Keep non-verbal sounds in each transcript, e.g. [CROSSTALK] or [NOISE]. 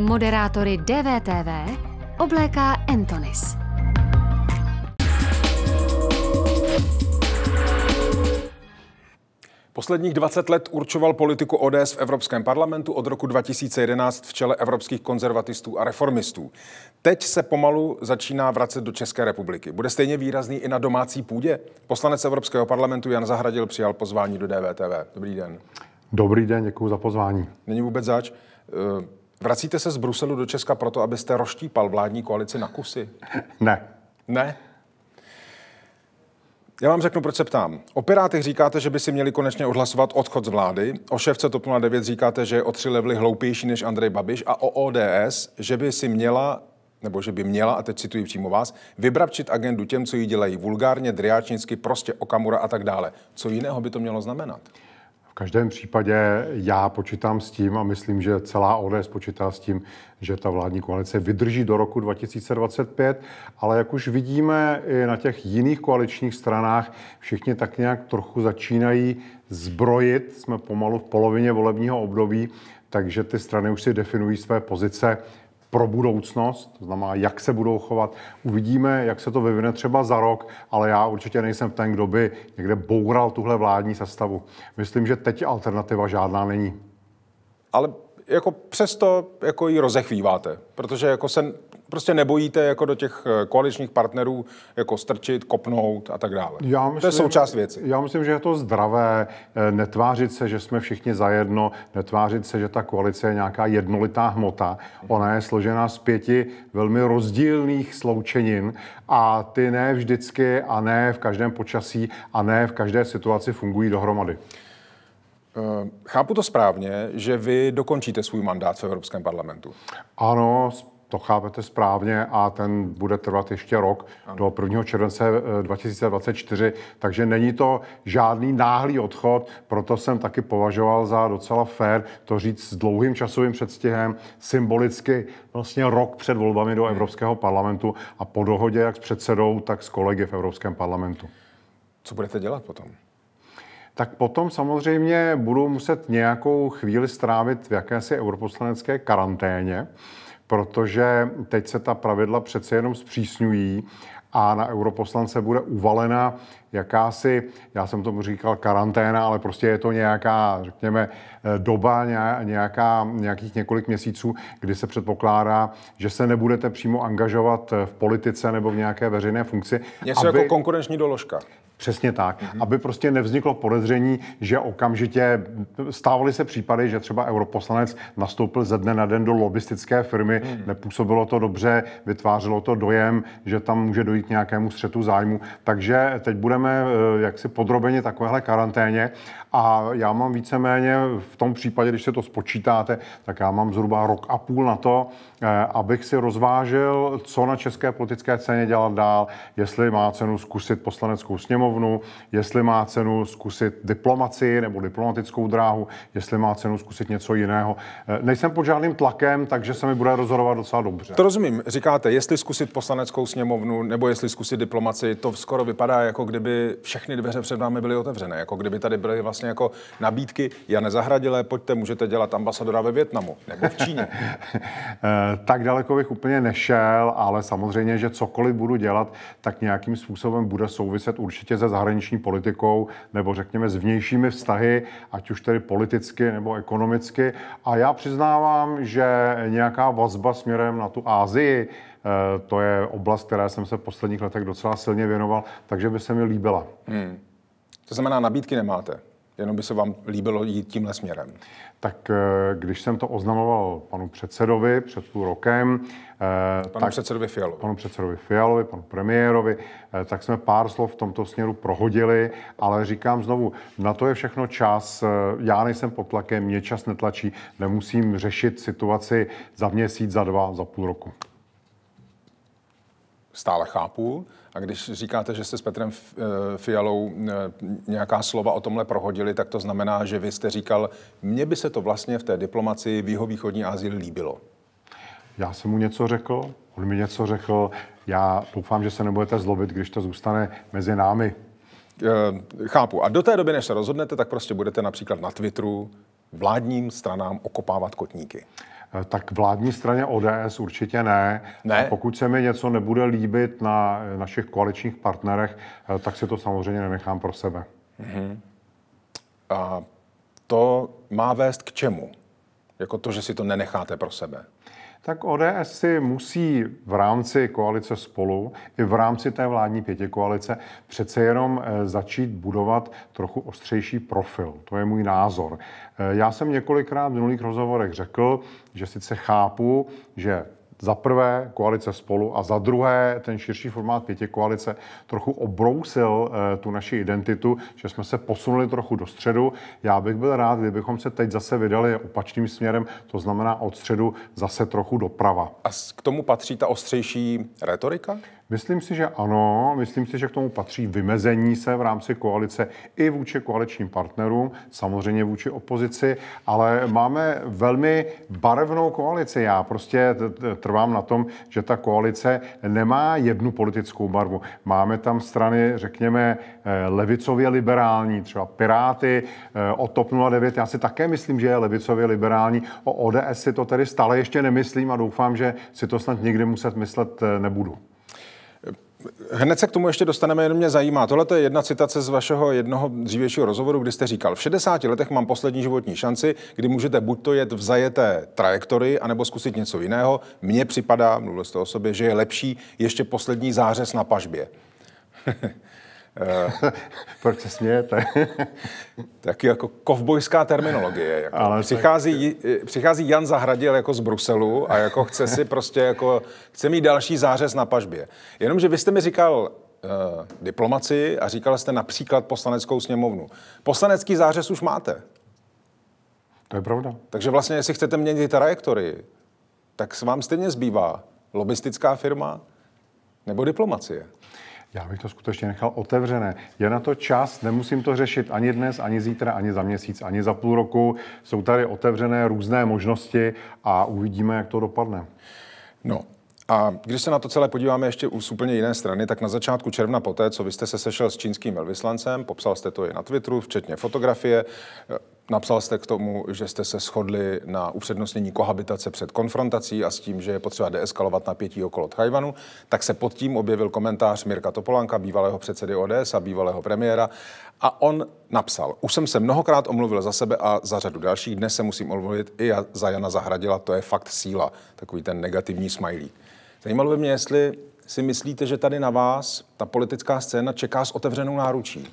Moderátory DVTV obléká Antonis. Posledních 20 let určoval politiku ODS v Evropském parlamentu od roku 2011 v čele evropských konzervatistů a reformistů. Teď se pomalu začíná vracet do České republiky. Bude stejně výrazný i na domácí půdě. Poslanec Evropského parlamentu Jan Zahradil přijal pozvání do DVTV. Dobrý den. Dobrý den, děkuji za pozvání. Není vůbec zač. Eh, Vracíte se z Bruselu do Česka proto, abyste roštípal vládní koalici na kusy? Ne. Ne? Já vám řeknu, proč se ptám. O Pirátech říkáte, že by si měli konečně odhlasovat odchod z vlády, o šéfce TOP 09 říkáte, že je o tři levly hloupější než Andrej Babiš a o ODS, že by si měla nebo že by měla, a teď cituji přímo vás, vybrabčit agendu těm, co ji dělají vulgárně, driáčnicky, prostě Okamura a tak dále. Co jiného by to mělo znamenat? každém případě já počítám s tím a myslím, že celá ODS počítá s tím, že ta vládní koalice vydrží do roku 2025, ale jak už vidíme i na těch jiných koaličních stranách, všichni tak nějak trochu začínají zbrojit, jsme pomalu v polovině volebního období, takže ty strany už si definují své pozice pro budoucnost, to znamená, jak se budou chovat. Uvidíme, jak se to vyvine třeba za rok, ale já určitě nejsem ten, kdo by někde boural tuhle vládní sestavu. Myslím, že teď alternativa žádná není. Ale jako přesto jako ji rozechvíváte, protože jako se prostě nebojíte jako do těch eh, koaličních partnerů jako strčit, kopnout a tak dále. Já myslím, to je součást věci. Já myslím, že je to zdravé eh, netvářit se, že jsme všichni zajedno, netvářit se, že ta koalice je nějaká jednolitá hmota. Ona je složená z pěti velmi rozdílných sloučenin a ty ne vždycky a ne v každém počasí a ne v každé situaci fungují dohromady. Eh, chápu to správně, že vy dokončíte svůj mandát v Evropském parlamentu. Ano, to chápete správně a ten bude trvat ještě rok ano. do 1. července 2024, eh, takže není to žádný náhlý odchod, proto jsem taky považoval za docela fér to říct s dlouhým časovým předstihem, symbolicky vlastně rok před volbami do hmm. Evropského parlamentu a po dohodě jak s předsedou, tak s kolegy v Evropském parlamentu. Co budete dělat potom? tak potom samozřejmě budu muset nějakou chvíli strávit v jakési europoslanecké karanténě protože teď se ta pravidla přece jenom zpřísňují a na europoslance bude uvalena jakási, já jsem tomu říkal karanténa, ale prostě je to nějaká, řekněme, eh, doba, nějaká, nějakých několik měsíců, kdy se předpokládá, že se nebudete přímo angažovat eh, v politice nebo v nějaké veřejné funkci. Něco jako aby... jako konkurenční doložka. Přesně tak, mm-hmm. aby prostě nevzniklo podezření, že okamžitě stávaly se případy, že třeba europoslanec nastoupil ze dne na den do lobistické firmy, mm-hmm. nepůsobilo to dobře, vytvářelo to dojem, že tam může dojít nějakému střetu zájmu. Takže teď budeme podléháme eh, jaksi podrobeně takovéhle karanténě a já mám víceméně v tom případě, když se to spočítáte, tak já mám zhruba rok a půl na to, eh, abych si rozvážel, co na české politické scéně dělat dál, jestli má cenu zkusit poslaneckou sněmovnu, jestli má cenu zkusit diplomaci nebo diplomatickou dráhu, jestli má cenu zkusit něco jiného. Eh, nejsem pod žádným tlakem, takže se mi bude rozhodovat docela dobře. To rozumím. Říkáte, jestli zkusit poslaneckou sněmovnu nebo jestli zkusit diplomaci, to skoro vypadá, jako kdyby všechny dveře před námi byly otevřené, jako kdyby tady byly vlastně jako nabídky, já nezahradilé, pojďte, můžete dělat ambasadora ve Větnamu nebo jako v Číně. [LAUGHS] Eh, tak daleko bych úplně nešel, ale samozřejmě, že cokoliv budu dělat, tak nějakým způsobem bude souviset určitě se zahraniční politikou nebo řekněme s vnějšími vztahy, ať už tedy politicky nebo ekonomicky. A já přiznávám, že nějaká vazba směrem na tu Ázii, Eh, to je oblast, které jsem se v posledních letech docela silně věnoval, takže by se mi líbila. Hmm. To znamená, nabídky nemáte? Jenom by se vám líbilo jít tímhle směrem. Tak eh, když jsem to oznamoval panu předsedovi před půl rokem, eh, panu tak, předsedovi Fialovi. Panu předsedovi Fialovi, panu premiérovi, tak jsme pár slov v tomto směru prohodili, ale říkám znovu, na to je všechno čas, já nejsem pod tlakem, mě čas netlačí, nemusím řešit situaci za měsíc, za dva, za půl roku stále chápu. A když říkáte, že jste s Petrem eh, Fialou eh, nějaká slova o tomhle prohodili, tak to znamená, že vy jste říkal, mně by se to vlastně v té diplomaci v jihovýchodní Asii líbilo. Já jsem mu něco řekl, on mi něco řekl. Já doufám, že se nebudete zlobit, když to zůstane mezi námi. E, chápu. A do té doby, než se rozhodnete, tak prostě budete například na Twitteru vládním stranám okopávat kotníky. Eh, tak vládní straně ODS určitě ne. ne. pokud se mi něco nebude líbit na eh, našich koaličních partnerech, eh, tak si to samozřejmě nenechám pro sebe. Mm-hmm. A to má vést k čemu? Jako to, že si to nenecháte pro sebe? tak ODS si musí v rámci koalice spolu i v rámci té vládní pětikoalice přece jenom eh, začít budovat trochu ostřejší profil. To je můj názor. Eh, já jsem několikrát v minulých rozhovorech řekl, že sice chápu, že za prvé koalice spolu a za druhé ten širší formát pěti koalice trochu obrousil eh, tu naši identitu, že jsme se posunuli trochu do středu. Já bych byl rád, kdybychom se teď zase vydali opačným směrem, to znamená od středu zase trochu doprava. A k tomu patří ta ostřejší retorika? Myslím si, že ano. Myslím si, že k tomu patří vymezení se v rámci koalice i vůči koaličním partnerům, samozřejmě vůči opozici, ale máme velmi barevnou koalici. Já prostě trvám na tom, že ta koalice nemá jednu politickou barvu. Máme tam strany, řekněme, eh, levicově liberální, třeba Piráty, eh, o TOP 09, já si také myslím, že je levicově liberální. O ODS si to tedy stále ještě nemyslím a doufám, že si to snad nikdy muset myslet eh, nebudu. Hned se k tomu ještě dostaneme, jenom mě zajímá. Tohle je jedna citace z vašeho jednoho dřívějšího rozhovoru, kdy jste říkal, v 60 letech mám poslední životní šanci, kdy můžete buď to jet v zajeté trajektorii, anebo zkusit něco jiného. Mně připadá, mluvil jste o sobě, že je lepší ještě poslední zářez na pažbě. [LAUGHS] Proč se smějete? taky jako kovbojská terminologie. Jako. Ale přichází, tak... Eh, přichází Jan Zahradil jako z Bruselu a jako chce si prostě jako, chce mít další zářez na pažbě. Jenomže vy jste mi říkal, uh, diplomaci a říkal jste například poslaneckou sněmovnu. Poslanecký zářez už máte. To je pravda. Takže vlastně, jestli chcete měnit trajektorii, tak s vám stejně zbývá lobistická firma nebo diplomacie. Já bych to skutečně nechal otevřené. Je na to čas, nemusím to řešit ani dnes, ani zítra, ani za měsíc, ani za půl roku. Jsou tady otevřené různé možnosti a uvidíme, jak to dopadne. No, a když se na to celé podíváme ještě z úplně jiné strany, tak na začátku června poté, co vy jste se sešel s čínským velvyslancem, popsal jste to i na Twitteru, včetně fotografie, Napsal jste k tomu, že jste se shodli na upřednostnění kohabitace před konfrontací a s tím, že je potřeba deeskalovat napětí okolo Tchajvanu, tak se pod tím objevil komentář Mirka Topolanka, bývalého předsedy ODS a bývalého premiéra a on napsal, už jsem se mnohokrát omluvil za sebe a za řadu dalších, dnes se musím omluvit i za Jana Zahradila, to je fakt síla, takový ten negativní smajlík. Zajímalo by mě, jestli si myslíte, že tady na vás ta politická scéna čeká s otevřenou náručí?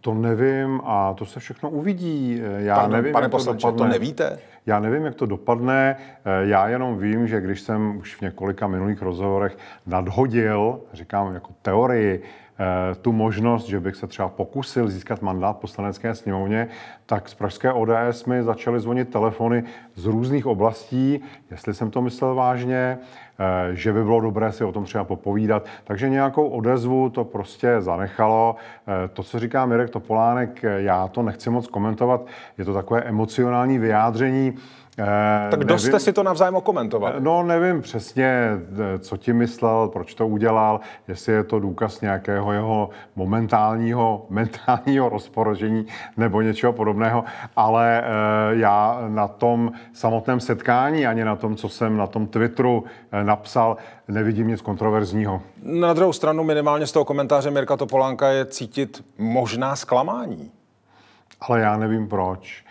To nevím a to se všechno uvidí. Já pane, nevím, pane jak poslanče, to, dopadne. to nevíte? Já nevím, jak to dopadne. Eh, já jenom vím, že když jsem už v několika minulých rozhovorech nadhodil, říkám jako teorii, eh, tu možnost, že bych se třeba pokusil získat mandát poslanecké sněmovně, tak z pražské ODS mi začaly zvonit telefony z různých oblastí, jestli jsem to myslel vážně, Eh, že by bylo dobré si o tom třeba popovídat. Takže nějakou odezvu to prostě zanechalo. Eh, to, co říká Mirek Topolánek, eh, já to nechci moc komentovat. Je to takové emocionální vyjádření. Eh, tak kdo jste si to navzájem okomentoval? Eh, no, nevím přesně, eh, co ti myslel, proč to udělal, jestli je to důkaz nějakého jeho momentálního [LAUGHS] mentálního rozporožení nebo něčeho podobného, ale já na tom samotném setkání, ani na tom, co jsem na tom Twitteru napsal, nevidím nic kontroverzního. Na druhou stranu minimálně z toho komentáře Mirka Topolánka je cítit možná zklamání. Ale já nevím proč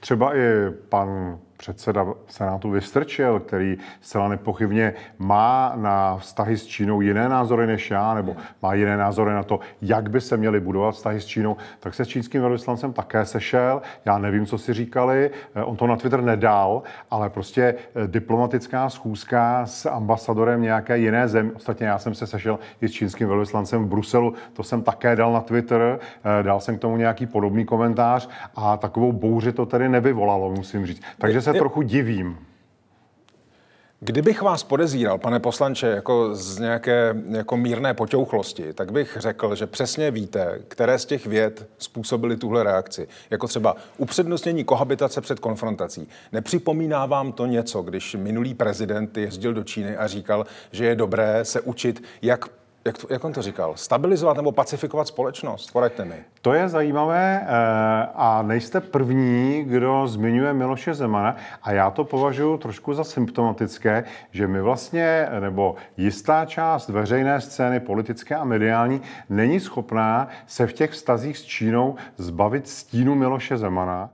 třeba i pan předseda Senátu Vystrčil, který zcela nepochybně má na vztahy s Čínou jiné názory než já, nebo má jiné názory na to, jak by se měly budovat vztahy s Čínou, tak se s čínským velvyslancem také sešel. Já nevím, co si říkali, eh, on to na Twitter nedal, ale prostě eh, diplomatická schůzka s ambasadorem nějaké jiné země. Ostatně já jsem se sešel i s čínským velvyslancem v Bruselu, to jsem také dal na Twitter, eh, dal jsem k tomu nějaký podobný komentář a takovou bouři to tedy nevyvolalo, musím říct. Takže se je... trochu divím. Kdybych vás podezíral, pane poslanče, jako z nějaké jako mírné poťouchlosti, tak bych řekl, že přesně víte, které z těch věd způsobily tuhle reakci. Jako třeba upřednostnění kohabitace před konfrontací. Nepřipomíná vám to něco, když minulý prezident jezdil do Číny a říkal, že je dobré se učit, jak jak, to, jak on to říkal? Stabilizovat nebo pacifikovat společnost? Poraďte mi. To je zajímavé eh, a nejste první, kdo zmiňuje Miloše Zemana a já to považuji trošku za symptomatické, že my vlastně, nebo jistá část veřejné scény, politické a mediální, není schopná se v těch vztazích s Čínou zbavit stínu Miloše Zemana.